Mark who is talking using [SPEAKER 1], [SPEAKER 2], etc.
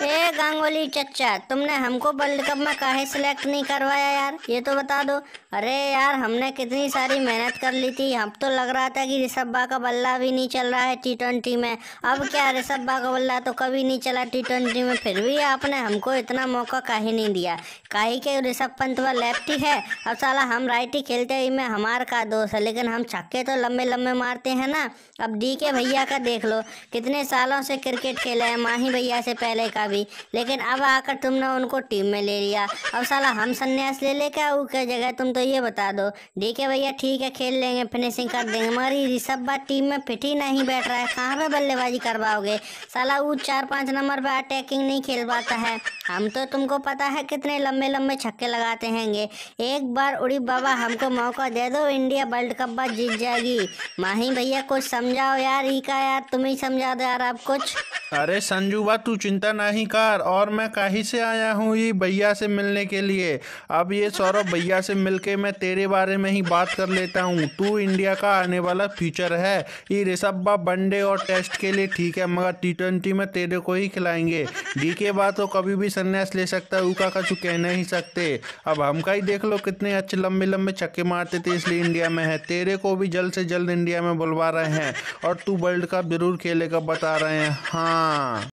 [SPEAKER 1] हे गांगुली चचा तुमने हमको वर्ल्ड कप में काहे सिलेक्ट नहीं करवाया यार ये तो बता दो अरे यार हमने कितनी सारी मेहनत कर ली थी हम तो लग रहा था कि ऋषभ बा का बल्ला भी नहीं चल रहा है टी ट्वेंटी में अब क्या ऋषभ बा का बल्ला तो कभी नहीं चला टी ट्वेंटी में फिर भी आपने हमको इतना मौका काहे नहीं दिया काहे के ऋषभ पंत वह लेफ्ट ही है अब साला हम राइट ही खेलते ही में हमार का दोष है लेकिन हम छक्के तो लंबे लंबे मारते हैं ना अब डी के भैया का देख लो कितने सालों से क्रिकेट खेले है माही भैया से पहले लड़ाई का भी लेकिन अब आकर तुमने उनको टीम में ले लिया अब साला हम संन्यास ले ले क्या ऊके जगह तुम तो ये बता दो देखे भैया ठीक है खेल लेंगे फिनिशिंग कर देंगे मगर ये सब बात टीम में फिट ही नहीं बैठ रहा है कहाँ पर बल्लेबाजी करवाओगे साला ऊ चार पाँच नंबर पर अटैकिंग नहीं खेल पाता है हम तो तुमको पता है कितने लंबे लंबे छक्के लगाते हैंगे एक बार उड़ी बाबा हमको मौका दे दो इंडिया वर्ल्ड कप बाद जीत जाएगी माही भैया कुछ समझाओ यार ई का यार तुम ही समझा दो यार आप कुछ
[SPEAKER 2] अरे संजूबा तू चिंता नहीं कर और मैं कहीं से आया हूँ ये भैया से मिलने के लिए अब ये सौरभ भैया से मिलके मैं तेरे बारे में ही बात कर लेता हूँ तू इंडिया का आने वाला फ्यूचर है ये बा वनडे और टेस्ट के लिए ठीक है मगर टी ट्वेंटी में तेरे को ही खिलाएंगे डी के बाद तो कभी भी संन्यास ले सकता है ऊका का कह नहीं सकते अब हम का ही देख लो कितने अच्छे लंबे लंबे छक्के मारते थे इसलिए इंडिया में है तेरे को भी जल्द से जल्द इंडिया में बुलवा रहे हैं और तू वर्ल्ड कप जरूर खेलेगा बता रहे हैं हाँ 아.